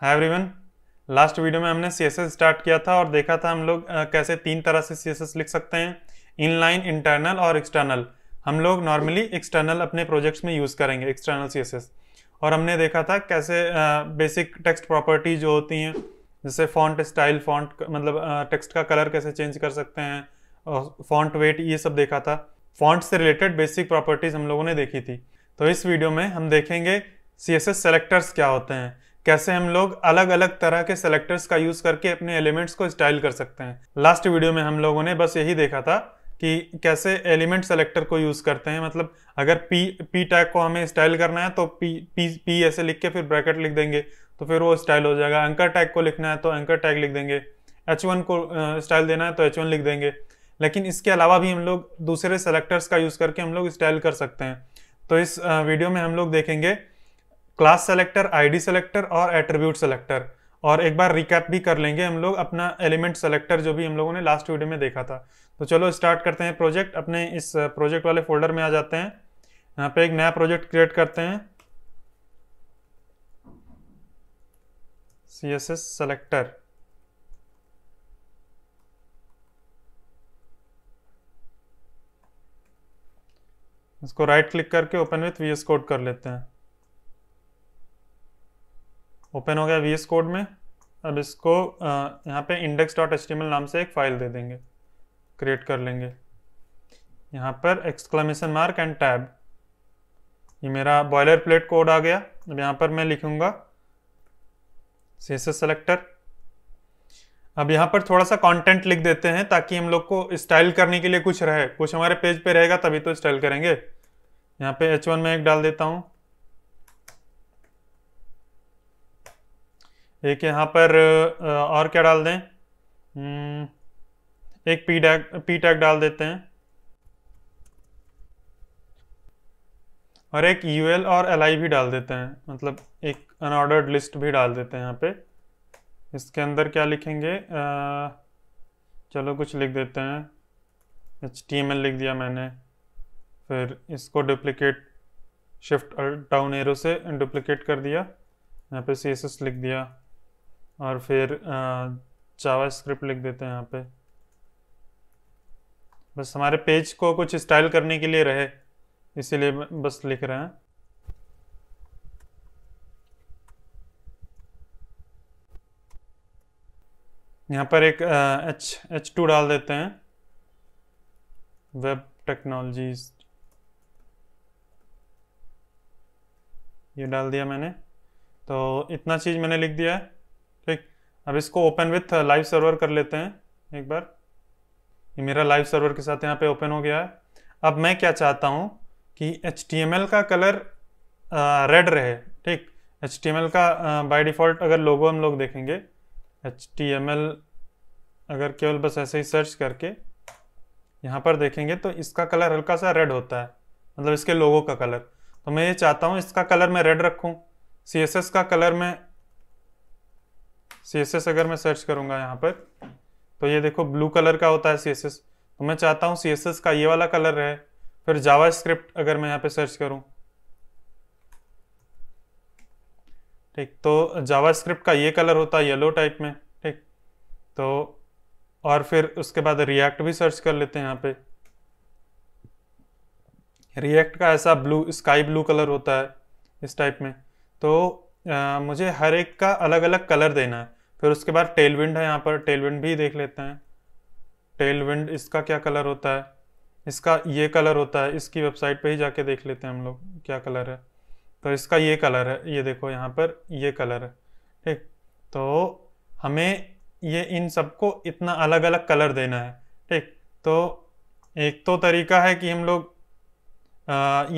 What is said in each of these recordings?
hi everyone last video में हमने सी start किया था और देखा था हम लोग कैसे तीन तरह से सी लिख सकते हैं इनलाइन इंटरनल और एक्सटर्नल हम लोग नॉर्मली एक्सटर्नल अपने प्रोजेक्ट्स में यूज़ करेंगे एक्सटर्नल सी और हमने देखा था कैसे बेसिक टेक्स्ट प्रॉपर्टी जो होती हैं जैसे फॉन्ट स्टाइल फॉन्ट मतलब टेक्स्ट का कलर कैसे चेंज कर सकते हैं और फॉन्ट वेट ये सब देखा था फॉन्ट से रिलेटेड बेसिक प्रॉपर्टीज़ हम लोगों ने देखी थी तो इस वीडियो में हम देखेंगे सी एस सेलेक्टर्स क्या होते हैं कैसे हम लोग अलग अलग तरह के सेलेक्टर्स का यूज करके अपने एलिमेंट्स को स्टाइल कर सकते हैं लास्ट वीडियो में हम लोगों ने बस यही देखा था कि कैसे एलिमेंट सेलेक्टर को यूज करते हैं मतलब अगर पी पी टैग को हमें स्टाइल करना है तो पी पी पी ऐसे लिख के फिर ब्रैकेट लिख देंगे तो फिर वो स्टाइल हो जाएगा एंकर टैग को लिखना है तो एंकर टैग लिख देंगे एच वन को स्टाइल देना है तो एच वन लिख देंगे लेकिन इसके अलावा भी हम लोग दूसरे सेलेक्टर्स का यूज़ करके हम लोग स्टाइल कर सकते हैं तो इस वीडियो में हम लोग देखेंगे क्लास सेलेक्टर आईडी सेलेक्टर और एट्रीब्यूट सेलेक्टर और एक बार रिकैप भी कर लेंगे हम लोग अपना एलिमेंट सेलेक्टर जो भी हम लोगों ने लास्ट वीडियो में देखा था तो चलो स्टार्ट करते हैं प्रोजेक्ट अपने इस प्रोजेक्ट वाले फोल्डर में आ जाते हैं यहाँ पे एक नया प्रोजेक्ट क्रिएट करते हैं सी एस एस सेलेक्टर इसको राइट क्लिक करके open with V S code कर लेते हैं ओपन हो गया वी एस कोड में अब इसको यहाँ पे इंडेक्स डॉट एच नाम से एक फाइल दे देंगे क्रिएट कर लेंगे यहाँ पर एक्सक्लेमेशन मार्क एंड टैब ये मेरा बॉयलर प्लेट कोड आ गया अब यहाँ पर मैं लिखूँगा सी एस सेलेक्टर अब यहाँ पर थोड़ा सा कंटेंट लिख देते हैं ताकि हम लोग को स्टाइल करने के लिए कुछ रहे कुछ हमारे पेज पे रहेगा तभी तो स्टाइल करेंगे यहाँ पे H1 में एक डाल देता हूँ एक यहाँ पर और क्या डाल दें हम्म, एक पी टैग पी टैग डाल देते हैं और एक यू एल और एल आई भी डाल देते हैं मतलब एक अनऑर्डर्ड लिस्ट भी डाल देते हैं यहाँ पे इसके अंदर क्या लिखेंगे आ, चलो कुछ लिख देते हैं एच टी एम एल लिख दिया मैंने फिर इसको डुप्लीकेट शिफ्ट डाउन एरो से डुप्लीकेट कर दिया यहाँ पे सी एस एस लिख दिया और फिर जावा स्क्रिप्ट लिख देते हैं यहाँ पे बस हमारे पेज को कुछ स्टाइल करने के लिए रहे इसीलिए बस लिख रहे हैं यहाँ पर एक एच एच टू डाल देते हैं वेब टेक्नोलॉजीज ये डाल दिया मैंने तो इतना चीज़ मैंने लिख दिया है अब इसको ओपन विथ लाइव सर्वर कर लेते हैं एक बार ये मेरा लाइव सर्वर के साथ यहाँ पे ओपन हो गया है अब मैं क्या चाहता हूँ कि एच का कलर रेड uh, रहे ठीक एच का बाय uh, डिफ़ॉल्ट अगर लोगो हम लोग देखेंगे एच अगर केवल बस ऐसे ही सर्च करके यहाँ पर देखेंगे तो इसका कलर हल्का सा रेड होता है मतलब इसके लोगों का कलर तो मैं ये चाहता हूँ इसका कलर मैं रेड रखूँ सी का कलर मैं सी एस एस अगर मैं सर्च करूंगा यहाँ पर तो ये देखो ब्लू कलर का होता है सी एस एस तो मैं चाहता हूँ सी एस एस का ये वाला कलर रहे फिर जावा स्क्रिप्ट अगर मैं यहाँ पे सर्च करूँ ठीक तो जावा स्क्रिप्ट का ये कलर होता है येलो टाइप में ठीक तो और फिर उसके बाद रिएक्ट भी सर्च कर लेते हैं यहाँ पे रिएक्ट का ऐसा ब्लू स्काई ब्लू कलर होता है इस टाइप में तो आ, मुझे हर एक का अलग अलग कलर देना है फिर उसके बाद टेलविंड है यहाँ पर टेलविंड भी देख लेते हैं टेलविंड इसका क्या कलर होता है इसका ये कलर होता है इसकी वेबसाइट पे ही जाके देख लेते हैं हम लोग क्या कलर है तो इसका ये कलर है ये देखो यहाँ पर ये कलर है ठीक तो हमें ये इन सबको इतना अलग अलग कलर देना है ठीक तो एक तो तरीका है कि हम लोग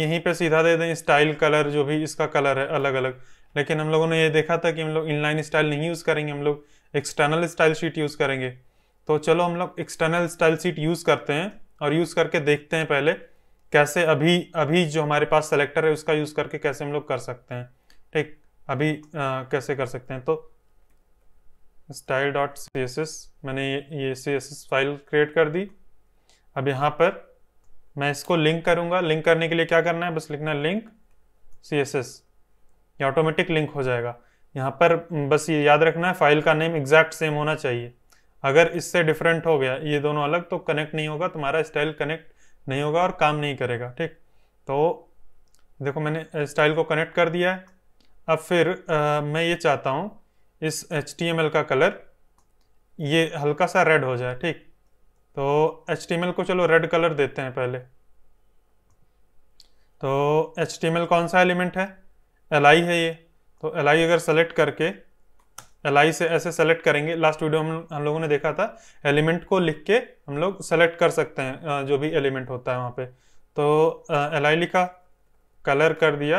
यहीं पे सीधा दे दें स्टाइल कलर जो भी इसका कलर है अलग अलग लेकिन हम लोगों ने ये देखा था कि हम लोग इनलाइन स्टाइल नहीं यूज़ करेंगे हम लोग एक्सटर्नल स्टाइल शीट यूज़ करेंगे तो चलो हम लोग एक्सटर्नल स्टाइल शीट यूज़ करते हैं और यूज़ करके देखते हैं पहले कैसे अभी अभी जो हमारे पास सेलेक्टर है उसका यूज़ करके कैसे हम लोग कर सकते हैं ठीक अभी आ, कैसे कर सकते हैं तो style dot C S S मैंने ये C S S file create कर दी अब यहाँ पर मैं इसको लिंक करूँगा लिंक करने के लिए क्या करना है बस लिखना लिंक सी एस एस ये ऑटोमेटिक लिंक हो जाएगा यहाँ पर बस ये याद रखना है फाइल का नेम एग्जैक्ट सेम होना चाहिए अगर इससे डिफरेंट हो गया ये दोनों अलग तो कनेक्ट नहीं होगा तुम्हारा स्टाइल कनेक्ट नहीं होगा और काम नहीं करेगा ठीक तो देखो मैंने स्टाइल को कनेक्ट कर दिया है अब फिर आ, मैं ये चाहता हूँ इस एच का कलर ये हल्का सा रेड हो जाए ठीक तो एच को चलो रेड कलर देते हैं पहले तो एच कौन सा एलिमेंट है एल आई है ये तो एल आई अगर सेलेक्ट करके एल आई से ऐसे सेलेक्ट करेंगे लास्ट वीडियो हम हम लोगों ने देखा था एलिमेंट को लिख के हम लोग सेलेक्ट कर सकते हैं जो भी एलिमेंट होता है वहाँ पे तो एल आई लिखा कलर कर दिया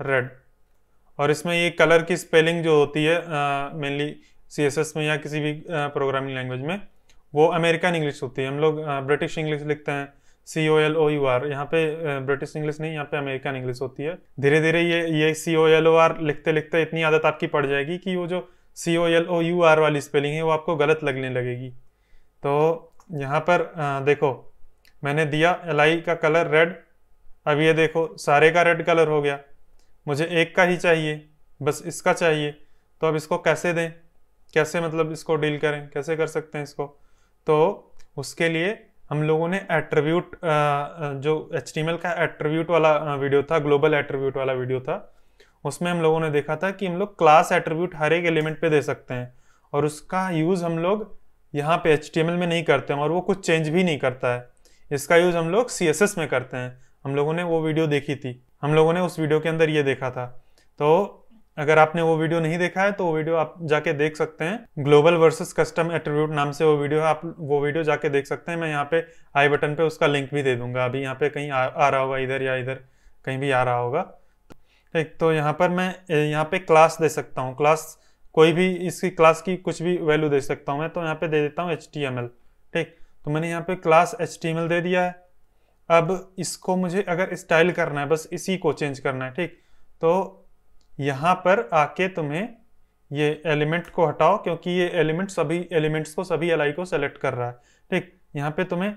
रेड और इसमें ये कलर की स्पेलिंग जो होती है मेनली सी एस एस में या किसी भी प्रोग्रामिंग लैंग्वेज में वो अमेरिकन इंग्लिश होती है हम लोग ब्रिटिश इंग्लिश लिखते हैं C O L O U R यहाँ पे ब्रिटिश इंग्लिश नहीं यहाँ पे अमेरिकन इंग्लिश होती है धीरे धीरे ये ये सी ओ एल ओ आर लिखते लिखते इतनी आदत आपकी पड़ जाएगी कि वो जो C O L O U R वाली स्पेलिंग है वो आपको गलत लगने लगेगी तो यहाँ पर आ, देखो मैंने दिया एल आई का कलर रेड अब ये देखो सारे का रेड कलर हो गया मुझे एक का ही चाहिए बस इसका चाहिए तो अब इसको कैसे दें कैसे मतलब इसको डील करें कैसे कर सकते हैं इसको तो उसके लिए हम लोगों ने एट्रीब्यूट जो एच का एट्रीब्यूट वाला वीडियो था ग्लोबल एट्रीब्यूट वाला वीडियो था उसमें हम लोगों ने देखा था कि हम लोग क्लास एट्रीब्यूट हर एक एलिमेंट पे दे सकते हैं और उसका यूज़ हम लोग यहाँ पे एच में नहीं करते हैं और वो कुछ चेंज भी नहीं करता है इसका यूज़ हम लोग सी में करते हैं हम लोगों ने वो वीडियो देखी थी हम लोगों ने उस वीडियो के अंदर ये देखा था तो अगर आपने वो वीडियो नहीं देखा है तो वो वीडियो आप जाके देख सकते हैं ग्लोबल वर्सेस कस्टम एट्रीब्यूट नाम से वो वीडियो है आप वो वीडियो जाके देख सकते हैं मैं यहाँ पे आई बटन पे उसका लिंक भी दे दूंगा अभी यहाँ पे कहीं आ, आ रहा होगा इधर या इधर कहीं भी आ रहा होगा एक तो यहाँ पर मैं यहाँ पे क्लास दे सकता हूँ क्लास कोई भी इसकी क्लास की कुछ भी वैल्यू दे सकता हूँ मैं तो यहाँ पे दे देता हूँ एच ठीक तो मैंने यहाँ पे क्लास एच दे दिया है अब इसको मुझे अगर स्टाइल करना है बस इसी को चेंज करना है ठीक तो यहाँ पर आके तुम्हें ये एलिमेंट को हटाओ क्योंकि ये एलिमेंट सभी एलिमेंट्स को सभी एल को सेलेक्ट कर रहा है ठीक यहाँ पे तुम्हें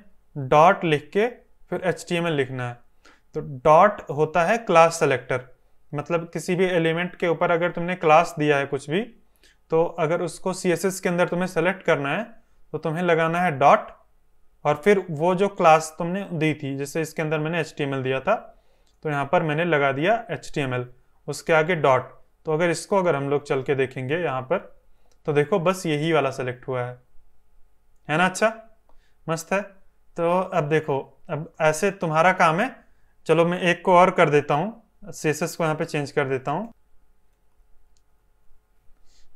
डॉट लिख के फिर एच लिखना है तो डॉट होता है क्लास सेलेक्टर मतलब किसी भी एलिमेंट के ऊपर अगर तुमने क्लास दिया है कुछ भी तो अगर उसको सी के अंदर तुम्हें सेलेक्ट करना है तो तुम्हें लगाना है डॉट और फिर वो जो क्लास तुमने दी थी जैसे इसके अंदर मैंने एच दिया था तो यहाँ पर मैंने लगा दिया एच उसके आगे डॉट तो अगर इसको अगर हम लोग चल के देखेंगे यहाँ पर तो देखो बस यही वाला सेलेक्ट हुआ है है ना अच्छा मस्त है तो अब देखो अब ऐसे तुम्हारा काम है चलो मैं एक को और कर देता हूँ सीएसएस को यहाँ पे चेंज कर देता हूँ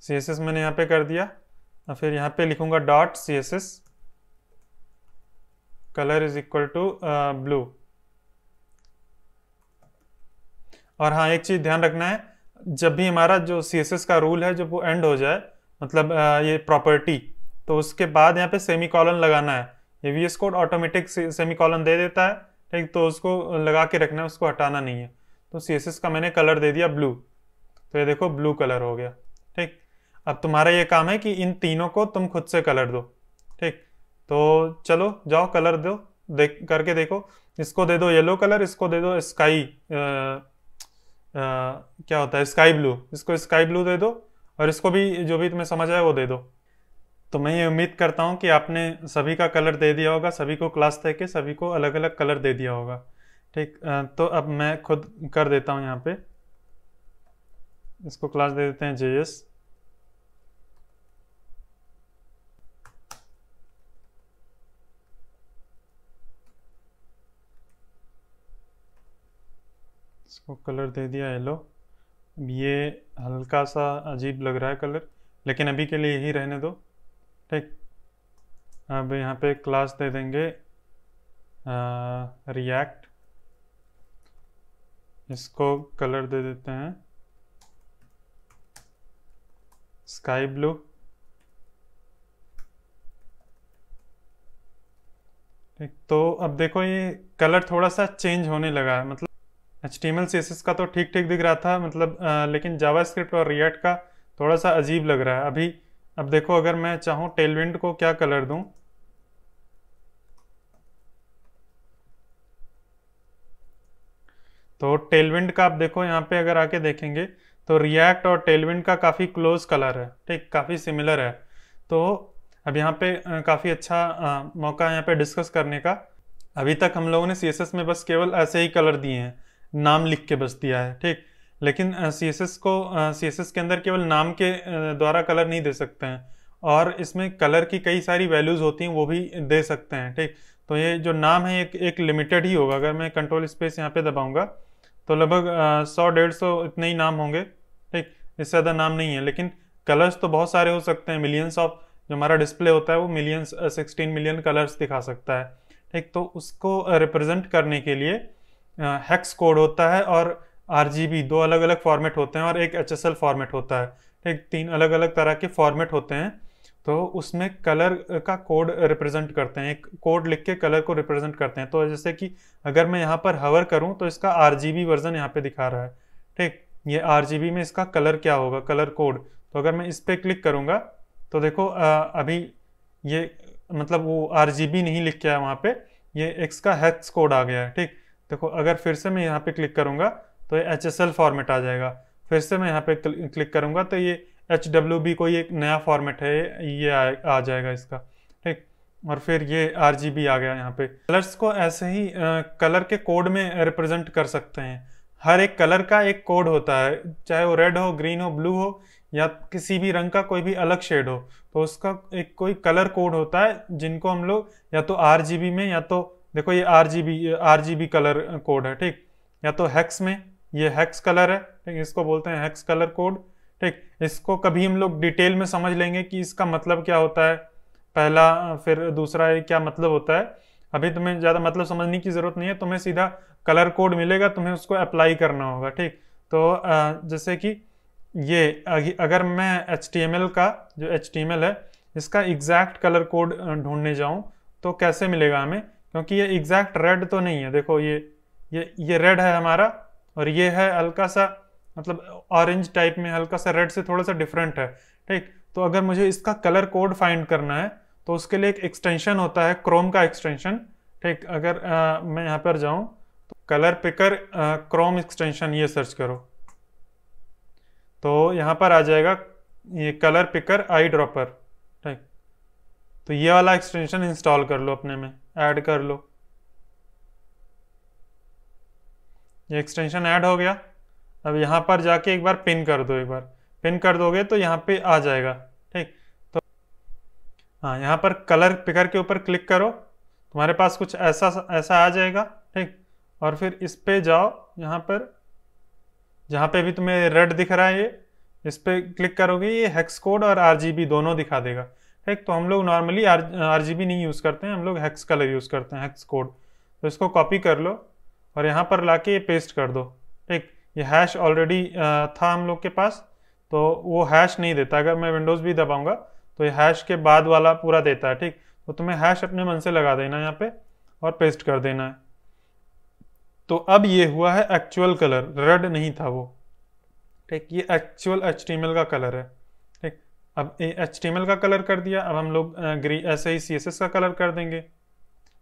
सीएसएस मैंने यहाँ पे कर दिया और फिर यहाँ पे लिखूंगा dot CSS colour is equal to blue और हाँ एक चीज़ ध्यान रखना है जब भी हमारा जो सी का रूल है जब वो एंड हो जाए मतलब ये प्रॉपर्टी तो उसके बाद यहाँ पे सेमी कॉलन लगाना है ये V S code automatic semicolon दे देता है ठीक तो उसको लगा के रखना है उसको हटाना नहीं है तो सी का मैंने कलर दे दिया ब्लू तो ये देखो ब्लू कलर हो गया ठीक अब तुम्हारा ये काम है कि इन तीनों को तुम खुद से कलर दो ठीक तो चलो जाओ कलर दो देख करके देखो इसको दे दो येलो कलर इसको दे दो स्काई क्या होता है स्काई ब्लू इसको स्काई ब्लू दे दो और इसको भी जो भी तुम्हें समझ आए वो दे दो तो मैं ये उम्मीद करता हूँ कि आपने सभी का कलर दे दिया होगा सभी को क्लास दे के सभी को अलग अलग कलर दे दिया होगा ठीक तो अब मैं खुद कर देता हूँ यहाँ पे इसको क्लास दे देते हैं जे एस इसको कलर दे दिया येलो ये हल्का सा अजीब लग रहा है कलर लेकिन अभी के लिए यही रहने दो ठीक अब यहाँ पे क्लास दे देंगे रिएक्ट इसको कलर दे देते हैं स्काई ब्लू ठीक तो अब देखो ये कलर थोड़ा सा चेंज होने लगा है मतलब एच टी का तो ठीक ठीक दिख रहा था मतलब आ, लेकिन जावास्क्रिप्ट और रिएक्ट का थोड़ा सा अजीब लग रहा है अभी अब देखो अगर मैं चाहूँ टेलविंड को क्या कलर दूँ तो टेलविंड का आप देखो यहाँ पे अगर आके देखेंगे तो रिएक्ट और टेलविंड का काफ़ी क्लोज कलर है ठीक काफ़ी सिमिलर है तो अब यहाँ पे काफ़ी अच्छा आ, मौका है यहाँ पे डिस्कस करने का अभी तक हम लोगों ने सी में बस केवल ऐसे ही कलर दिए हैं नाम लिख के बस दिया है ठीक लेकिन सी एस एस को सी एस एस के अंदर केवल नाम के द्वारा कलर नहीं दे सकते हैं और इसमें कलर की कई सारी वैल्यूज़ होती हैं वो भी दे सकते हैं ठीक तो ये जो नाम है एक एक लिमिटेड ही होगा अगर मैं कंट्रोल स्पेस यहाँ पे दबाऊँगा तो लगभग सौ डेढ़ सौ इतने ही नाम होंगे ठीक इससे ज़्यादा नाम नहीं है लेकिन कलर्स तो बहुत सारे हो सकते हैं मिलियंस ऑफ जो हमारा डिस्प्ले होता है वो मिलियंस सिक्सटीन मिलियन कलर्स दिखा सकता है ठीक तो उसको रिप्रजेंट करने के लिए हेक्स कोड होता है और आर दो अलग अलग फॉर्मेट होते हैं और एक एच फॉर्मेट होता है ठीक तीन अलग अलग तरह के फॉर्मेट होते हैं तो उसमें कलर का कोड रिप्रेजेंट करते हैं एक कोड लिख के कलर को रिप्रेजेंट करते हैं तो जैसे कि अगर मैं यहाँ पर हवर करूँ तो इसका आर वर्जन यहाँ पे दिखा रहा है ठीक ये आर में इसका कलर क्या होगा कलर कोड तो अगर मैं इस पर क्लिक करूँगा तो देखो आ, अभी ये मतलब वो आर नहीं लिख के आया वहाँ पर ये एक्स का हैक्स कोड आ गया है ठीक देखो अगर फिर से मैं यहाँ पे क्लिक करूँगा तो ये एच फॉर्मेट आ जाएगा फिर से मैं यहाँ पे क्लिक करूँगा तो ये एच डब्ल्यू बी कोई एक नया फॉर्मेट है ये आ, आ जाएगा इसका ठीक और फिर ये आर जी बी आ गया यहाँ पे कलर्स को ऐसे ही आ, कलर के कोड में रिप्रेजेंट कर सकते हैं हर एक कलर का एक कोड होता है चाहे वो रेड हो ग्रीन हो ब्लू हो या किसी भी रंग का कोई भी अलग शेड हो तो उसका एक कोई कलर कोड होता है जिनको हम लोग या तो आर में या तो देखो ये R G B R G B colour code है ठीक या तो हैक्स में ये हैक्स कलर है ठीक इसको बोलते हैं हैक्स कलर कोड ठीक इसको कभी हम लोग डिटेल में समझ लेंगे कि इसका मतलब क्या होता है पहला फिर दूसरा ये क्या मतलब होता है अभी तुम्हें ज़्यादा मतलब समझने की ज़रूरत नहीं है तुम्हें सीधा कलर कोड मिलेगा तुम्हें उसको अप्लाई करना होगा ठीक तो जैसे कि ये अगर मैं एच का जो एच है इसका एग्जैक्ट कलर कोड ढूंढने जाऊँ तो कैसे मिलेगा हमें क्योंकि ये एग्जैक्ट रेड तो नहीं है देखो ये ये ये रेड है हमारा और ये है हल्का सा मतलब ऑरेंज टाइप में हल्का सा रेड से थोड़ा सा डिफरेंट है ठीक तो अगर मुझे इसका कलर कोड फाइंड करना है तो उसके लिए एक एक्सटेंशन होता है क्रोम का एक्सटेंशन ठीक अगर आ, मैं यहाँ पर जाऊँ तो कलर पिकर क्रोम एक्सटेंशन ये सर्च करो तो यहाँ पर आ जाएगा ये कलर पिकर आई ड्रॉपर ठीक तो ये वाला एक्सटेंशन इंस्टॉल कर लो अपने में ऐड कर लो ये एक्सटेंशन ऐड हो गया अब यहाँ पर जाके एक बार पिन कर दो एक बार पिन कर दोगे तो यहाँ पे आ जाएगा ठीक तो हाँ यहाँ पर कलर पिकर के ऊपर क्लिक करो तुम्हारे पास कुछ ऐसा ऐसा आ जाएगा ठीक और फिर इस पे जाओ यहाँ पर जहाँ पे भी तुम्हें रेड दिख रहा है ये इस पर क्लिक करोगे ये हेक्स कोड और आरजीबी दोनों दिखा देगा ठीक तो हम लोग नॉर्मली आर जी नहीं यूज़ करते हैं हम लोग हैक्स कलर यूज़ करते हैं हैक्स कोड तो इसको कॉपी कर लो और यहाँ पर ला के ये पेस्ट कर दो ठीक ये हैश ऑलरेडी था हम लोग के पास तो वो हैश नहीं देता अगर मैं विंडोज़ भी दबाऊँगा तो ये हैश के बाद वाला पूरा देता है ठीक तो तुम्हें हैश अपने मन से लगा देना है यहाँ पे और पेस्ट कर देना है तो अब ये हुआ है एक्चुअल कलर रेड नहीं था वो ठीक ये एक्चुअल एच का कलर है अब एच का कलर कर दिया अब हम लोग ग्री ऐसे ही सी का कलर कर देंगे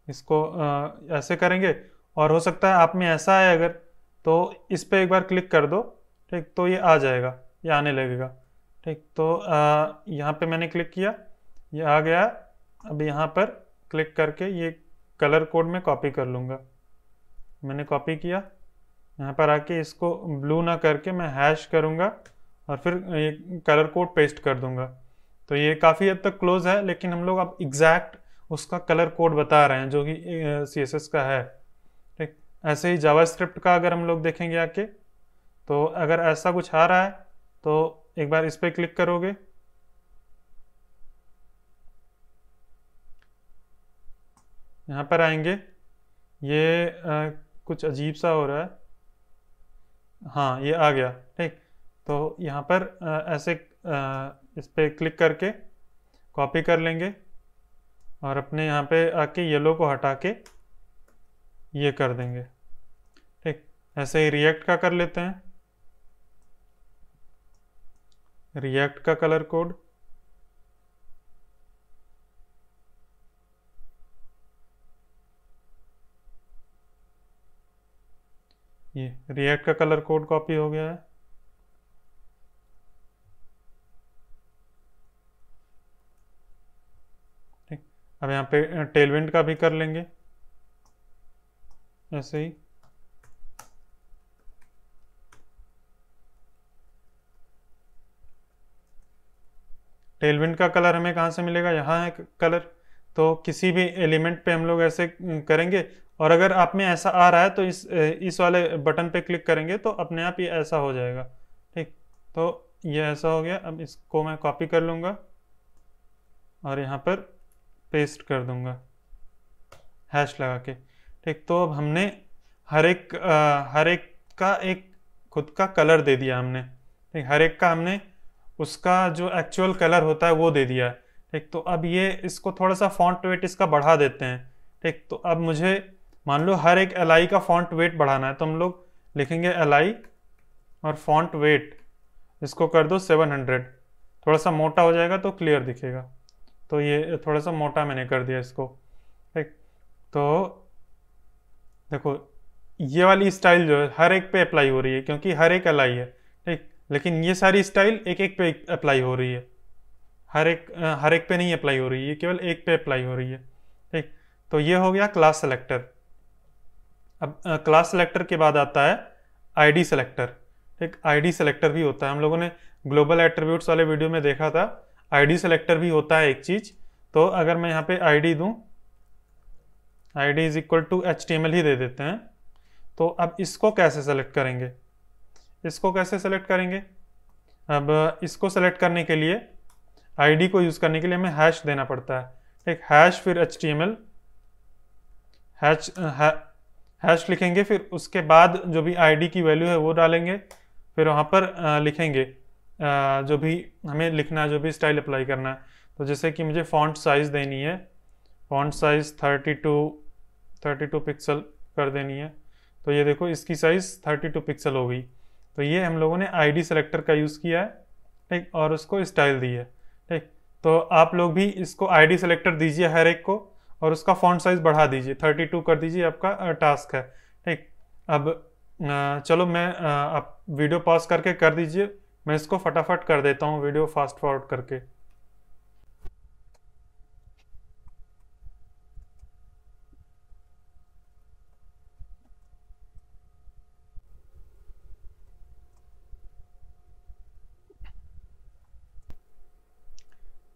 इसको आ, ऐसे करेंगे और हो सकता है आप में ऐसा है अगर तो इस पर एक बार क्लिक कर दो ठीक तो ये आ जाएगा ये आने लगेगा ठीक तो यहाँ पे मैंने क्लिक किया ये आ गया अब यहाँ पर क्लिक करके ये कलर कोड में कॉपी कर लूँगा मैंने कॉपी किया यहाँ पर आके इसको ब्लू ना करके मैं हैश करूँगा और फिर ये कलर कोड पेस्ट कर दूंगा तो ये काफ़ी हद तक क्लोज है लेकिन हम लोग अब एग्जैक्ट उसका कलर कोड बता रहे हैं जो कि सी एस एस का है ठीक ऐसे ही जावास्क्रिप्ट का अगर हम लोग देखेंगे आके तो अगर ऐसा कुछ आ रहा है तो एक बार इस पर क्लिक करोगे यहाँ पर आएंगे ये आ, कुछ अजीब सा हो रहा है हाँ ये आ गया तो यहाँ पर ऐसे इस पर क्लिक करके कॉपी कर लेंगे और अपने यहाँ पे आके येलो को हटा के ये कर देंगे ठीक ऐसे ही रिएक्ट का कर लेते हैं रिएक्ट का कलर कोड ये रिएक्ट का कलर कोड कॉपी हो गया है अब यहाँ पे टेलविंड का भी कर लेंगे ऐसे ही टेलविंड का कलर हमें कहाँ से मिलेगा यहाँ है कलर तो किसी भी एलिमेंट पे हम लोग ऐसे करेंगे और अगर आप में ऐसा आ रहा है तो इस इस वाले बटन पे क्लिक करेंगे तो अपने आप ही ऐसा हो जाएगा ठीक तो ये ऐसा हो गया अब इसको मैं कॉपी कर लूँगा और यहाँ पर पेस्ट कर दूंगा हैश लगा के ठीक तो अब हमने हर एक आ, हर एक का एक खुद का कलर दे दिया हमने ठीक हर एक का हमने उसका जो एक्चुअल कलर होता है वो दे दिया ठीक तो अब ये इसको थोड़ा सा फॉन्ट वेट इसका बढ़ा देते हैं ठीक तो अब मुझे मान लो हर एक एलआई का फॉन्ट वेट बढ़ाना है तो हम लोग लिखेंगे एलआई और फॉन्ट वेट इसको कर दो 700 थोड़ा सा मोटा हो जाएगा तो क्लियर दिखेगा तो ये थोड़ा सा मोटा मैंने कर दिया इसको ठीक तो देखो ये वाली स्टाइल जो है हर एक पे अप्लाई हो रही है क्योंकि हर एक अलाई है ठीक लेकिन ये सारी स्टाइल एक एक पे अप्लाई हो रही है हर एक हर एक पे नहीं अप्लाई हो रही है केवल एक पे अप्लाई हो रही है ठीक तो ये हो गया क्लास सेलेक्टर अब क्लास सेलेक्टर के बाद आता है आईडी सेलेक्टर ठीक आईडी सेलेक्टर भी होता है हम लोगों ने ग्लोबल एट्रीब्यूट्स वाले वीडियो में देखा था आईडी सेलेक्टर भी होता है एक चीज तो अगर मैं यहाँ पे आईडी दूं ID is equal to H ही दे देते हैं तो अब इसको कैसे सेलेक्ट करेंगे इसको कैसे सेलेक्ट करेंगे अब इसको सेलेक्ट करने के लिए आईडी को यूज़ करने के लिए हमें हैश देना पड़ता है एक हैश फिर H T M L hash hash लिखेंगे फिर उसके बाद जो भी आईडी की वैल्यू है वो डालेंगे फिर वहाँ पर लिखेंगे जो भी हमें लिखना है जो भी स्टाइल अप्लाई करना है तो जैसे कि मुझे फॉन्ट साइज़ देनी है फॉन्ट साइज़ 32 32 पिक्सल कर देनी है तो ये देखो इसकी साइज़ 32 पिक्सल हो गई तो ये हम लोगों ने आईडी सेलेक्टर का यूज़ किया है ठीक और उसको स्टाइल दी है ठीक तो आप लोग भी इसको आईडी सेलेक्टर दीजिए हर एक को और उसका फॉन्ट साइज़ बढ़ा दीजिए 32 कर दीजिए आपका टास्क है ठीक अब चलो मैं आप वीडियो पॉज करके कर दीजिए मैं इसको फटाफट कर देता हूँ वीडियो फास्ट फॉरवर्ड करके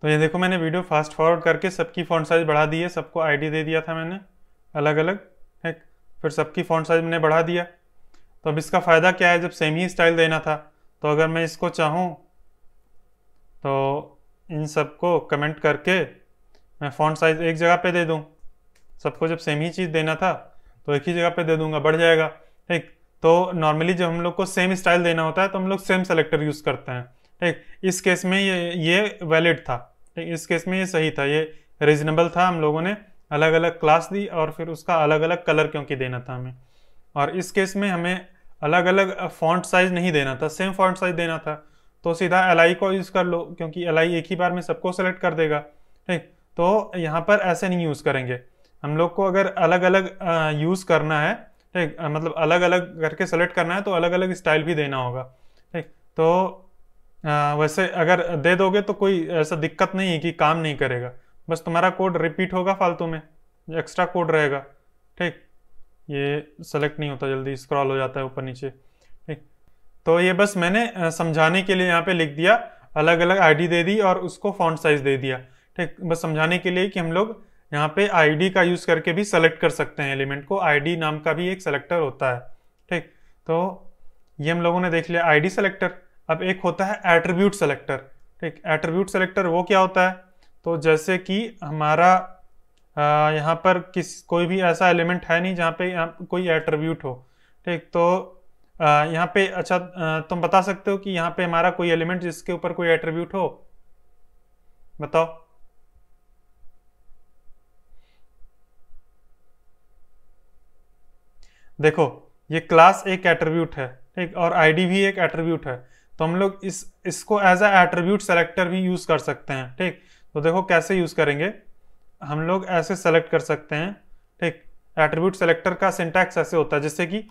तो ये देखो मैंने वीडियो फास्ट फॉरवर्ड करके सबकी फ़ॉन्ट साइज़ बढ़ा दी है सबको आईडी दे दिया था मैंने अलग अलग है फिर सबकी फ़ॉन्ट साइज़ मैंने बढ़ा दिया तो अब इसका फ़ायदा क्या है जब सेम ही स्टाइल देना था तो अगर मैं इसको चाहूँ तो इन सबको कमेंट करके मैं फ़ॉन्ट साइज़ एक जगह पे दे दूँ सबको जब सेम ही चीज़ देना था तो एक ही जगह पे दे दूंगा बढ़ जाएगा ठीक तो नॉर्मली जब हम लोग को सेम स्टाइल देना होता है तो हम लोग सेम सेलेक्टर यूज़ करते हैं ठीक इस केस में ये ये वैलिड था ठीक इस केस में ये सही था ये रिजनेबल था हम लोगों ने अलग अलग क्लास दी और फिर उसका अलग अलग कलर क्योंकि देना था हमें और इस केस में हमें अलग अलग फॉन्ट साइज नहीं देना था सेम फॉन्ट साइज देना था तो सीधा एल को यूज़ कर लो क्योंकि एल एक ही बार में सबको सेलेक्ट कर देगा ठीक तो यहाँ पर ऐसे नहीं यूज़ करेंगे हम लोग को अगर अलग अलग यूज़ करना है ठीक मतलब अलग अलग करके सेलेक्ट करना है तो अलग अलग स्टाइल भी देना होगा ठीक तो आ, वैसे अगर दे दोगे तो कोई ऐसा दिक्कत नहीं है कि काम नहीं करेगा बस तुम्हारा कोड रिपीट होगा फालतू में एक्स्ट्रा कोड रहेगा ठीक ये सेलेक्ट नहीं होता जल्दी स्क्रॉल हो जाता है ऊपर नीचे ठीक तो ये बस मैंने समझाने के लिए यहाँ पे लिख दिया अलग अलग आईडी दे दी और उसको फॉन्ट साइज दे दिया ठीक बस समझाने के लिए कि हम लोग यहाँ पे आईडी का यूज़ करके भी सेलेक्ट कर सकते हैं एलिमेंट को आईडी नाम का भी एक सेलेक्टर होता है ठीक तो ये हम लोगों ने देख लिया आईडी सेलेक्टर अब एक होता है एट्रीब्यूट सेलेक्टर ठीक एट्रीब्यूट सेलेक्टर वो क्या होता है तो जैसे कि हमारा यहाँ पर किस कोई भी ऐसा एलिमेंट है नहीं जहाँ पे कोई एट्रीब्यूट हो ठीक तो यहाँ पे अच्छा तुम बता सकते हो कि यहाँ पे हमारा कोई एलिमेंट जिसके ऊपर कोई एट्रीब्यूट हो बताओ देखो ये क्लास एक एट्रीब्यूट है ठीक और आईडी भी एक एट्रीब्यूट है तो हम लोग इस इसको एज अ एट्रीब्यूट सेलेक्टर भी यूज कर सकते हैं ठीक तो देखो कैसे यूज करेंगे हम लोग ऐसे सेलेक्ट कर सकते हैं ठीक एट्रीब्यूट सेलेक्टर का सिंटैक्स ऐसे होता है जैसे कि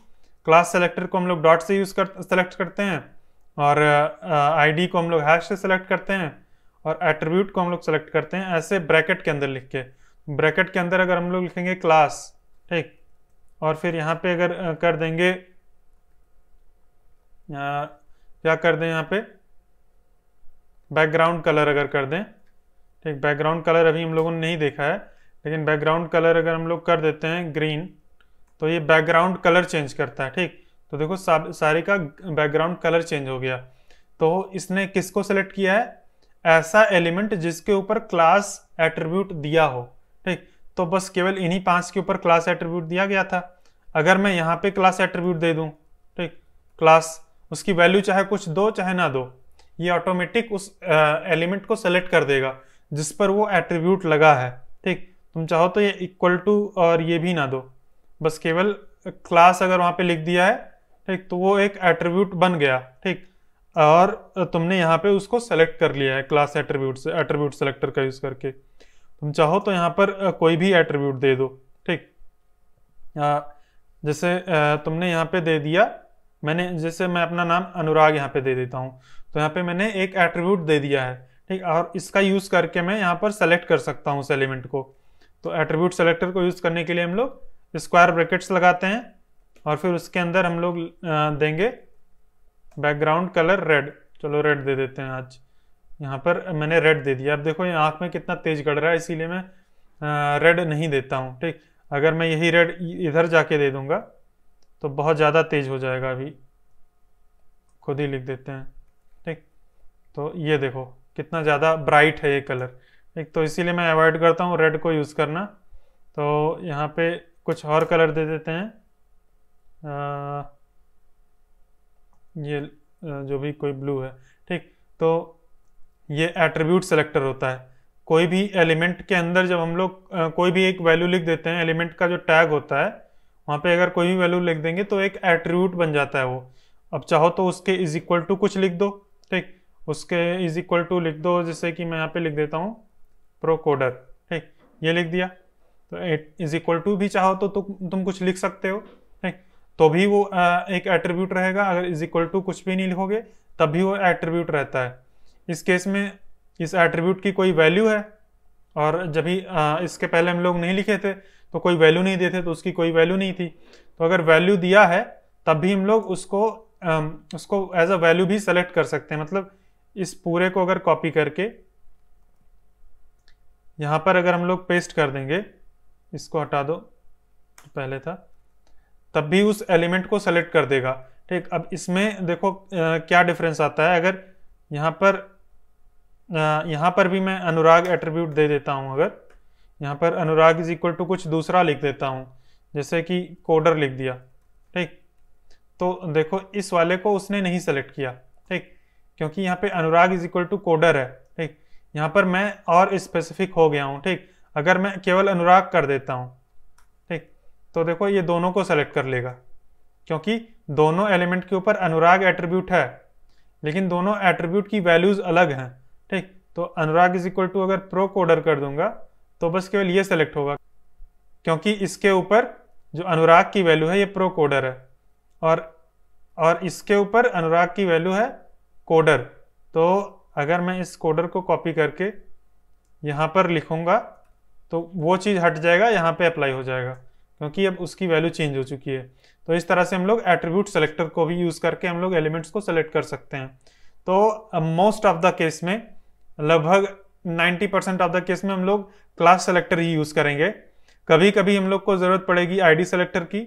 क्लास सेलेक्टर को हम लोग डॉट से यूज़ कर सेलेक्ट करते हैं और आईडी uh, को हम लोग हैश से सेलेक्ट करते हैं और एट्रीब्यूट को हम लोग सेलेक्ट करते हैं ऐसे ब्रैकेट के अंदर लिख के ब्रैकेट के अंदर अगर हम लोग लिखेंगे क्लास ठीक और फिर यहाँ पे अगर कर देंगे क्या कर दें यहाँ पे बैकग्राउंड कलर अगर कर दें ठीक बैकग्राउंड कलर अभी हम लोगों ने नहीं देखा है लेकिन बैकग्राउंड कलर अगर हम लोग कर देते हैं ग्रीन तो ये बैकग्राउंड कलर चेंज करता है ठीक तो देखो सारे का बैकग्राउंड कलर चेंज हो गया तो इसने किसको सेलेक्ट किया है ऐसा एलिमेंट जिसके ऊपर क्लास एट्रीब्यूट दिया हो ठीक तो बस केवल इन्हीं पांच के ऊपर क्लास एट्रीब्यूट दिया गया था अगर मैं यहाँ पे क्लास एट्रीब्यूट दे दूँ ठीक क्लास उसकी वैल्यू चाहे कुछ दो चाहे ना दो ये ऑटोमेटिक उस एलिमेंट को सेलेक्ट कर देगा जिस पर वो एट्रीब्यूट लगा है ठीक तुम चाहो तो ये इक्वल टू और ये भी ना दो बस केवल क्लास अगर वहाँ पे लिख दिया है ठीक तो वो एक एट्रीब्यूट बन गया ठीक और तुमने यहाँ पे उसको सेलेक्ट कर लिया है क्लास एट्रीब्यूट से एट्रीब्यूट सेलेक्टर का यूज़ करके तुम चाहो तो यहाँ पर कोई भी एट्रीब्यूट दे दो ठीक जैसे तुमने यहाँ पे दे दिया मैंने जैसे मैं अपना नाम अनुराग यहाँ पे दे देता हूँ तो यहाँ पे मैंने एक एट्रीब्यूट दे दिया है ठीक और इसका यूज करके मैं यहाँ पर सेलेक्ट कर सकता हूँ उस एलिमेंट को तो एट्रीब्यूट सेलेक्टर को यूज करने के लिए हम लोग स्क्वायर ब्रैकेट्स लगाते हैं और फिर उसके अंदर हम लोग देंगे बैकग्राउंड कलर रेड चलो रेड दे देते हैं आज यहाँ पर मैंने रेड दे दिया अब देखो ये आँख में कितना तेज गड़ रहा है इसीलिए मैं रेड नहीं देता हूँ ठीक अगर मैं यही रेड इधर जाके दे दूंगा तो बहुत ज़्यादा तेज हो जाएगा अभी खुद ही लिख देते हैं ठीक तो ये देखो कितना ज़्यादा ब्राइट है ये कलर एक तो इसीलिए मैं अवॉइड करता हूँ रेड को यूज़ करना तो यहाँ पे कुछ और कलर दे देते हैं आ, ये जो भी कोई ब्लू है ठीक तो ये एट्रीब्यूट सेलेक्टर होता है कोई भी एलिमेंट के अंदर जब हम लोग कोई भी एक वैल्यू लिख देते हैं एलिमेंट का जो टैग होता है वहाँ पे अगर कोई भी वैल्यू लिख देंगे तो एक एट्रीब्यूट बन जाता है वो अब चाहो तो उसके इज इक्वल टू कुछ लिख दो ठीक उसके इज इक्वल टू लिख दो जैसे कि मैं यहाँ पे लिख देता हूँ प्रोकोडर ठीक ये लिख दिया तो इज इक्वल टू भी चाहो तो तुम कुछ लिख सकते हो ठीक तो भी वो आ, एक एट्रीब्यूट रहेगा अगर इज इक्वल टू कुछ भी नहीं लिखोगे तब भी वो एट्रीब्यूट रहता है इस केस में इस एट्रीब्यूट की कोई वैल्यू है और जब ही इसके पहले हम लोग नहीं लिखे थे तो कोई वैल्यू नहीं देते तो उसकी कोई वैल्यू नहीं थी तो अगर वैल्यू दिया है तब भी हम लोग उसको आ, उसको एज अ वैल्यू भी सेलेक्ट कर सकते हैं मतलब इस पूरे को अगर कॉपी करके यहाँ पर अगर हम लोग पेस्ट कर देंगे इसको हटा दो पहले था तब भी उस एलिमेंट को सेलेक्ट कर देगा ठीक अब इसमें देखो आ, क्या डिफरेंस आता है अगर यहाँ पर आ, यहाँ पर भी मैं अनुराग एट्रीब्यूट दे देता हूँ अगर यहाँ पर अनुराग इज इक्वल टू कुछ दूसरा लिख देता हूँ जैसे कि कोडर लिख दिया ठीक तो देखो इस वाले को उसने नहीं सेलेक्ट किया ठीक क्योंकि यहाँ पे Anurag is equal to coder है ठीक यहाँ पर मैं और स्पेसिफिक हो गया हूँ ठीक अगर मैं केवल अनुराग कर देता हूँ ठीक तो देखो ये दोनों को सेलेक्ट कर लेगा क्योंकि दोनों एलिमेंट के ऊपर अनुराग एट्रीब्यूट है लेकिन दोनों एट्रीब्यूट की वैल्यूज अलग हैं ठीक तो अनुराग इज इक्वल टू अगर प्रो कोडर कर दूंगा तो बस केवल ये सेलेक्ट होगा क्योंकि इसके ऊपर जो अनुराग की वैल्यू है ये प्रो कोडर है और और इसके ऊपर अनुराग की वैल्यू है कोडर तो अगर मैं इस कोडर को कॉपी करके यहाँ पर लिखूँगा तो वो चीज़ हट जाएगा यहाँ पे अप्लाई हो जाएगा क्योंकि अब उसकी वैल्यू चेंज हो चुकी है तो इस तरह से हम लोग एट्रीब्यूट सेलेक्टर को भी यूज़ करके हम लोग एलिमेंट्स को सेलेक्ट कर सकते हैं तो मोस्ट ऑफ द केस में लगभग 90 परसेंट ऑफ द केस में हम लोग क्लास सेलेक्टर ही यूज़ करेंगे कभी कभी हम लोग को ज़रूरत पड़ेगी डी सेलेक्टर की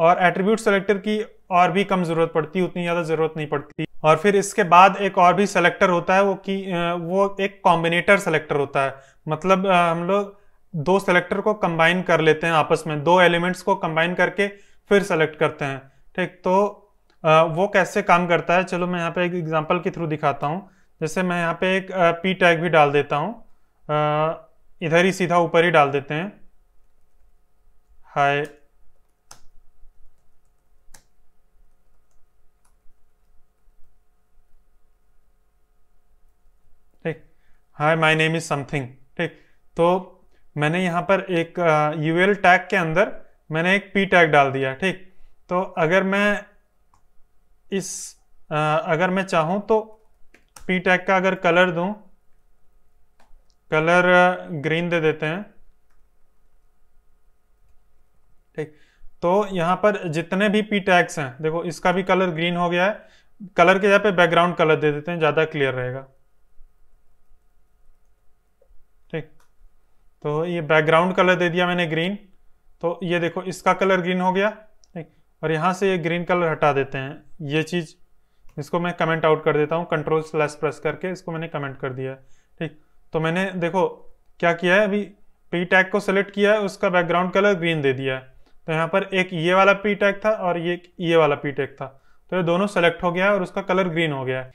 और एट्रीब्यूट सेलेक्टर की और भी कम ज़रूरत पड़ती उतनी ज़्यादा ज़रूरत नहीं पड़ती और फिर इसके बाद एक और भी सेलेक्टर होता है वो कि वो एक कॉम्बिनेटर सेलेक्टर होता है मतलब हम लोग दो सेलेक्टर को कंबाइन कर लेते हैं आपस में दो एलिमेंट्स को कंबाइन करके फिर सेलेक्ट करते हैं ठीक तो वो कैसे काम करता है चलो मैं यहाँ पे एक एग्जांपल के थ्रू दिखाता हूँ जैसे मैं यहाँ पे एक पी टैग भी डाल देता हूँ इधर ही सीधा ऊपर ही डाल देते हैं hi hi my name is something ठीक तो मैंने यहाँ पर एक यू एल टैग के अंदर मैंने एक पी टैग डाल दिया ठीक तो अगर मैं इस आ, अगर मैं चाहूँ तो पी टैग का अगर कलर दूँ कलर ग्रीन दे देते हैं ठीक तो यहाँ पर जितने भी पी टैग्स हैं देखो इसका भी कलर ग्रीन हो गया है कलर के जगह पे बैकग्राउंड कलर दे देते हैं ज़्यादा क्लियर रहेगा ठीक तो ये बैकग्राउंड कलर दे दिया मैंने ग्रीन तो ये देखो इसका कलर ग्रीन हो गया ठीक और यहाँ से ये ग्रीन कलर हटा देते हैं ये चीज़ इसको मैं कमेंट आउट कर देता हूँ कंट्रोल स्लैश प्रेस करके इसको मैंने कमेंट कर दिया ठीक तो मैंने देखो क्या किया है अभी पी टैग को सेलेक्ट किया है उसका बैकग्राउंड कलर ग्रीन दे दिया है तो यहाँ पर एक ये वाला पी टैग था और ये ये वाला पी टैग था तो ये दोनों सेलेक्ट हो गया है और उसका कलर ग्रीन हो गया है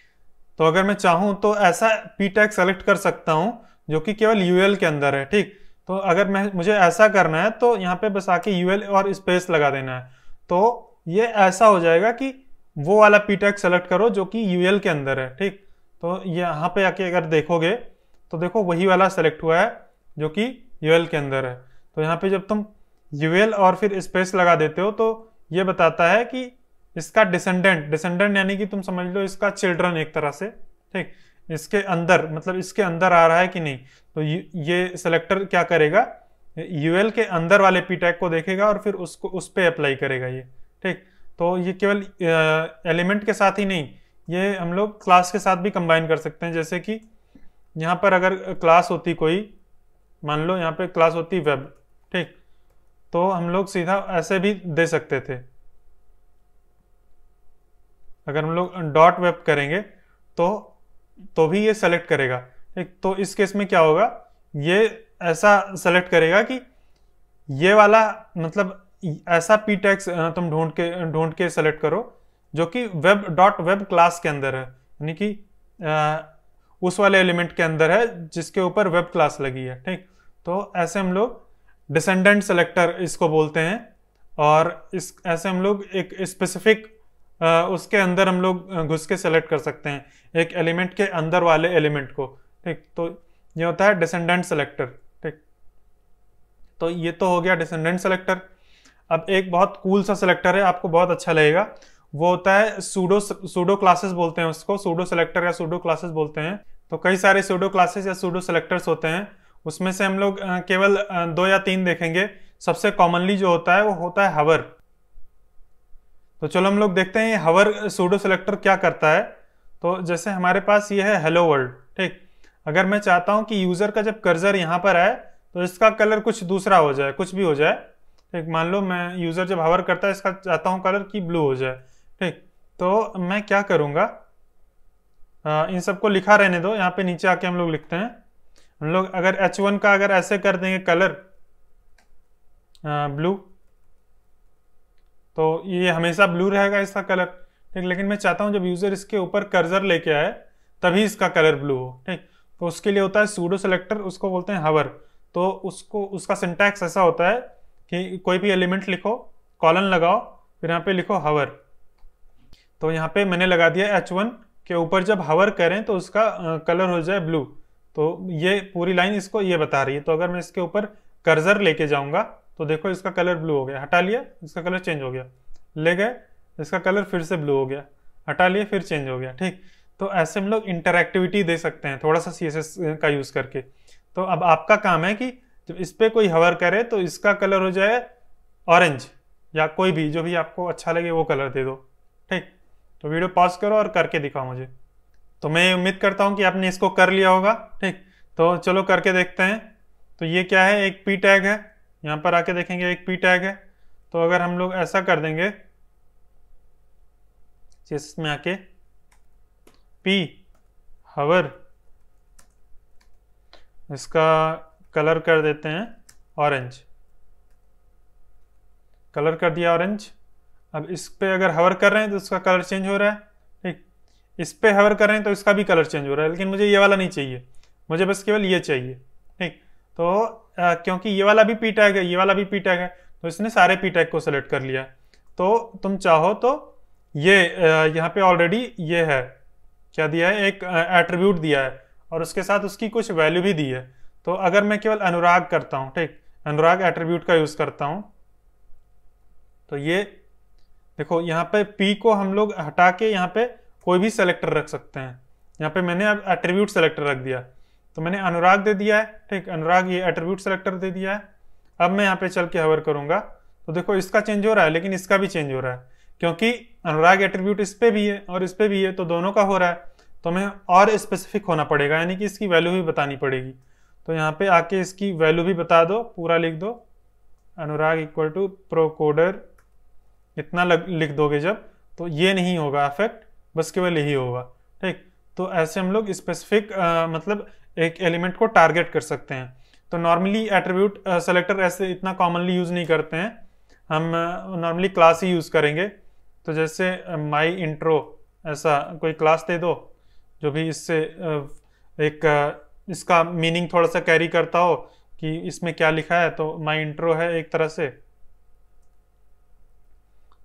तो अगर मैं चाहूँ तो ऐसा पी टैग सेलेक्ट कर सकता हूँ जो कि केवल यूएल के अंदर है ठीक तो अगर मैं मुझे ऐसा करना है तो यहाँ पे बस आके यूएल और स्पेस लगा देना है तो ये ऐसा हो जाएगा कि वो वाला टैक सेलेक्ट करो जो कि यूएल के अंदर है ठीक तो यहाँ पे आके अगर देखोगे तो देखो वही वाला सेलेक्ट हुआ है जो कि यूएल के अंदर है तो यहाँ पे जब तुम यूएल और फिर स्पेस लगा देते हो तो ये बताता है कि इसका डिसेंडेंट डिसेंडेंट यानी कि तुम समझ लो इसका चिल्ड्रन एक तरह से ठीक इसके अंदर मतलब इसके अंदर आ रहा है कि नहीं तो ये सिलेक्टर क्या करेगा यूएल के अंदर वाले पी टैग को देखेगा और फिर उसको उस पर अप्लाई करेगा ये ठीक तो ये केवल एलिमेंट के साथ ही नहीं ये हम लोग क्लास के साथ भी कंबाइन कर सकते हैं जैसे कि यहाँ पर अगर क्लास होती कोई मान लो यहाँ पे क्लास होती वेब ठीक तो हम लोग सीधा ऐसे भी दे सकते थे अगर हम लोग डॉट वेब करेंगे तो तो भी ये सेलेक्ट करेगा एक तो इस केस में क्या होगा ये ऐसा सेलेक्ट करेगा कि ये वाला मतलब ऐसा पी टैक्स तुम ढूंढ के ढूंढ के सेलेक्ट करो जो कि वेब डॉट वेब क्लास के अंदर है यानी कि उस वाले एलिमेंट के अंदर है जिसके ऊपर वेब क्लास लगी है ठीक तो ऐसे हम लोग डिसेंडेंट सेलेक्टर इसको बोलते हैं और इस ऐसे हम लोग एक स्पेसिफिक उसके अंदर हम लोग घुस के सेलेक्ट कर सकते हैं एक एलिमेंट के अंदर वाले एलिमेंट को ठीक तो ये होता है डिसेंडेंट सेलेक्टर ठीक तो ये तो हो गया डिसेंडेंट सेलेक्टर अब एक बहुत कूल सा सेलेक्टर है आपको बहुत अच्छा लगेगा वो होता है सूडो सूडो क्लासेस बोलते हैं उसको सूडो सेलेक्टर या सूडो क्लासेस बोलते हैं तो कई सारे सूडो क्लासेस या सूडो सेलेक्टर्स होते हैं उसमें से हम लोग केवल दो या तीन देखेंगे सबसे कॉमनली जो होता है वो होता है हवर तो चलो हम लोग देखते हैं ये हवर सूडो सेलेक्टर क्या करता है तो जैसे हमारे पास ये है हेलो वर्ल्ड ठीक अगर मैं चाहता हूँ कि यूज़र का जब कर्जर यहाँ पर आए तो इसका कलर कुछ दूसरा हो जाए कुछ भी हो जाए ठीक मान लो मैं यूज़र जब हवर करता है इसका चाहता हूँ कलर कि ब्लू हो जाए ठीक तो मैं क्या करूँगा इन सबको लिखा रहने दो यहाँ पे नीचे आके हम लोग लिखते हैं हम लोग अगर H1 का अगर ऐसे कर देंगे कलर आ, ब्लू तो ये हमेशा ब्लू रहेगा इसका कलर ठीक लेकिन मैं चाहता हूँ जब यूज़र इसके ऊपर कर्जर लेके आए तभी इसका कलर ब्लू हो ठीक तो उसके लिए होता है सूडो सेलेक्टर उसको बोलते हैं हवर तो उसको उसका सिंटैक्स ऐसा होता है कि कोई भी एलिमेंट लिखो कॉलन लगाओ फिर यहाँ पे लिखो हवर तो यहाँ पे मैंने लगा दिया एच वन के ऊपर जब हवर करें तो उसका कलर हो जाए ब्लू तो ये पूरी लाइन इसको ये बता रही है तो अगर मैं इसके ऊपर कर्जर लेके जाऊँगा तो देखो इसका कलर ब्लू हो गया हटा लिया इसका कलर चेंज हो गया ले गए इसका कलर फिर से ब्लू हो गया हटा लिए फिर चेंज हो गया ठीक तो ऐसे हम लोग इंटरक्टिविटी दे सकते हैं थोड़ा सा सी का यूज़ करके तो अब आपका काम है कि जब इस पर कोई हवर करे तो इसका कलर हो जाए ऑरेंज या कोई भी जो भी आपको अच्छा लगे वो कलर दे दो ठीक तो वीडियो पॉज करो और करके दिखाओ मुझे तो मैं उम्मीद करता हूँ कि आपने इसको कर लिया होगा ठीक तो चलो करके देखते हैं तो ये क्या है एक पी टैग है यहाँ पर आके देखेंगे एक पी टैग है तो अगर हम लोग ऐसा कर देंगे जिसमें आके पी हवर इसका कलर कर देते हैं ऑरेंज कलर कर दिया ऑरेंज अब इस पर अगर हवर कर रहे हैं तो इसका कलर चेंज हो रहा है ठीक इस पर हवर कर रहे हैं तो इसका भी कलर चेंज हो रहा है लेकिन मुझे ये वाला नहीं चाहिए मुझे बस केवल ये चाहिए तो आ, क्योंकि ये वाला भी पी टैग है ये वाला भी पी टैग है तो इसने सारे पी टैग को सेलेक्ट कर लिया तो तुम चाहो तो ये यहाँ पे ऑलरेडी ये है क्या दिया है एक एट्रीब्यूट दिया है और उसके साथ उसकी कुछ वैल्यू भी दी है तो अगर मैं केवल अनुराग करता हूँ ठीक अनुराग एट्रीब्यूट का यूज़ करता हूँ तो ये देखो यहाँ पे पी को हम लोग हटा के यहाँ पे कोई भी सेलेक्टर रख सकते हैं यहाँ पे मैंने अब एट्रीब्यूट सेलेक्टर रख दिया तो मैंने अनुराग दे दिया है ठीक अनुराग ये एट्रीब्यूट सेलेक्टर दे दिया है अब मैं यहाँ पे चल के हवर करूंगा तो देखो इसका चेंज हो रहा है लेकिन इसका भी चेंज हो रहा है क्योंकि अनुराग एट्रीब्यूट इस पर भी है और इस पर भी है तो दोनों का हो रहा है तो हमें और स्पेसिफिक होना पड़ेगा यानी कि इसकी वैल्यू भी बतानी पड़ेगी तो यहाँ पे आके इसकी वैल्यू भी बता दो पूरा लिख दो अनुराग इक्वल टू प्रोकोडर इतना लग, लिख दोगे जब तो ये नहीं होगा अफेक्ट बस केवल यही होगा ठीक तो ऐसे हम लोग स्पेसिफिक मतलब एक एलिमेंट को टारगेट कर सकते हैं तो नॉर्मली एट्रीब्यूट सेलेक्टर ऐसे इतना कॉमनली यूज़ नहीं करते हैं हम नॉर्मली uh, क्लास ही यूज़ करेंगे तो जैसे माई uh, इंट्रो ऐसा कोई क्लास दे दो जो भी इससे uh, एक इसका मीनिंग थोड़ा सा कैरी करता हो कि इसमें क्या लिखा है तो माई इंट्रो है एक तरह से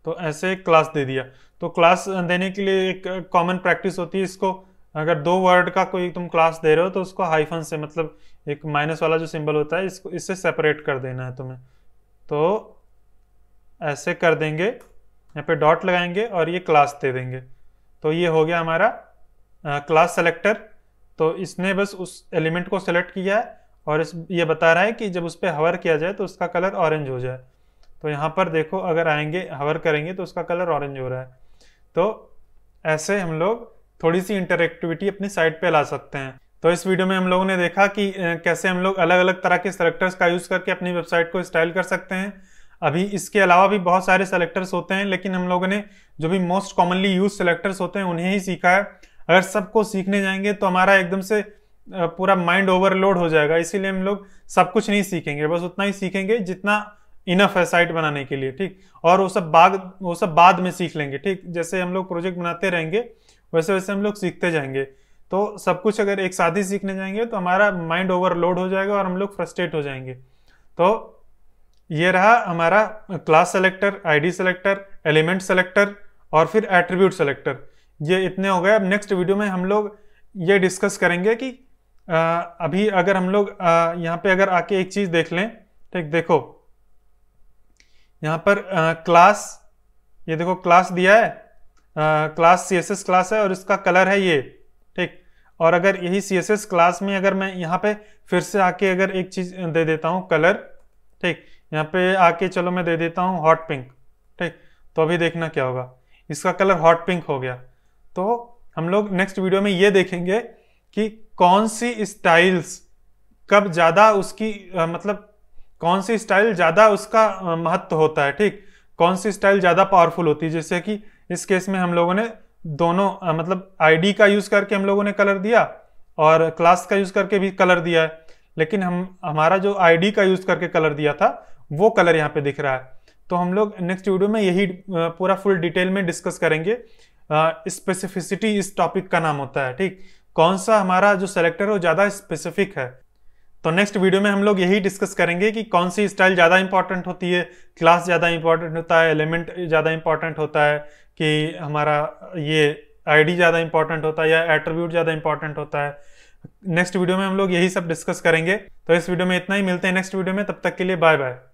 तो ऐसे क्लास दे दिया तो क्लास देने के लिए एक कॉमन प्रैक्टिस होती है इसको अगर दो वर्ड का कोई तुम क्लास दे रहे हो तो उसको हाइफन से मतलब एक माइनस वाला जो सिंबल होता है इसको इससे सेपरेट कर देना है तुम्हें तो ऐसे कर देंगे यहाँ पे डॉट लगाएंगे और ये क्लास दे देंगे तो ये हो गया हमारा आ, क्लास सेलेक्टर तो इसने बस उस एलिमेंट को सेलेक्ट किया है और इस ये बता रहा है कि जब उस पर हवर किया जाए तो उसका कलर ऑरेंज हो जाए तो यहाँ पर देखो अगर आएंगे हवर करेंगे तो उसका कलर ऑरेंज हो रहा है तो ऐसे हम लोग थोड़ी सी इंटरेक्टिविटी अपनी साइट पे ला सकते हैं तो इस वीडियो में हम लोगों ने देखा कि कैसे हम लोग अलग अलग तरह के सेलेक्टर्स का यूज़ करके अपनी वेबसाइट को स्टाइल कर सकते हैं अभी इसके अलावा भी बहुत सारे सेलेक्टर्स होते हैं लेकिन हम लोगों ने जो भी मोस्ट कॉमनली यूज सेलेक्टर्स होते हैं उन्हें ही सीखा है अगर सबको सीखने जाएंगे तो हमारा एकदम से पूरा माइंड ओवरलोड हो जाएगा इसीलिए हम लोग सब कुछ नहीं सीखेंगे बस उतना ही सीखेंगे जितना इनफ है साइट बनाने के लिए ठीक और वो सब बाद वो सब बाद में सीख लेंगे ठीक जैसे हम लोग प्रोजेक्ट बनाते रहेंगे वैसे वैसे हम लोग सीखते जाएंगे तो सब कुछ अगर एक साथ ही सीखने जाएंगे तो हमारा माइंड ओवरलोड हो जाएगा और हम लोग फ्रस्ट्रेट हो जाएंगे तो ये रहा हमारा class selector ID selector element selector और फिर एट्रीब्यूट सेलेक्टर ये इतने हो गए अब नेक्स्ट वीडियो में हम लोग ये डिस्कस करेंगे कि आ, अभी अगर हम लोग यहाँ पे अगर आके एक चीज़ देख लें ठीक देखो यहाँ पर आ, क्लास ये देखो क्लास दिया है क्लास सी एस क्लास है और इसका कलर है ये ठीक और अगर यही सी एस क्लास में अगर मैं यहाँ पे फिर से आके अगर एक चीज दे देता हूँ कलर ठीक यहाँ पे आके चलो मैं दे देता हूँ हॉट पिंक ठीक तो अभी देखना क्या होगा इसका कलर हॉट पिंक हो गया तो हम लोग नेक्स्ट वीडियो में ये देखेंगे कि कौन सी स्टाइल्स कब ज़्यादा उसकी आ, मतलब कौन सी स्टाइल ज़्यादा उसका महत्व होता है ठीक कौन सी स्टाइल ज़्यादा पावरफुल होती है जैसे कि इस केस में हम लोगों ने दोनों आ, मतलब आईडी का यूज करके हम लोगों ने कलर दिया और क्लास का यूज करके भी कलर दिया है लेकिन हम हमारा जो आईडी का यूज करके कलर दिया था वो कलर यहाँ पे दिख रहा है तो हम लोग नेक्स्ट वीडियो में यही पूरा फुल डिटेल में डिस्कस करेंगे स्पेसिफिसिटी इस टॉपिक का नाम होता है ठीक कौन सा हमारा जो सेलेक्टर है वो ज़्यादा स्पेसिफिक है तो नेक्स्ट वीडियो में हम लोग यही डिस्कस करेंगे कि कौन सी स्टाइल ज़्यादा इंपॉर्टेंट होती है क्लास ज़्यादा इंपॉर्टेंट होता है एलिमेंट ज़्यादा इंपॉर्टेंट होता है कि हमारा ये आईडी ज़्यादा इंपॉर्टेंट होता है या एट्रीब्यूट ज़्यादा इंपॉर्टेंट होता है नेक्स्ट वीडियो में हम लोग यही सब डिस्कस करेंगे तो इस वीडियो में इतना ही मिलते हैं नेक्स्ट वीडियो में तब तक के लिए बाय बाय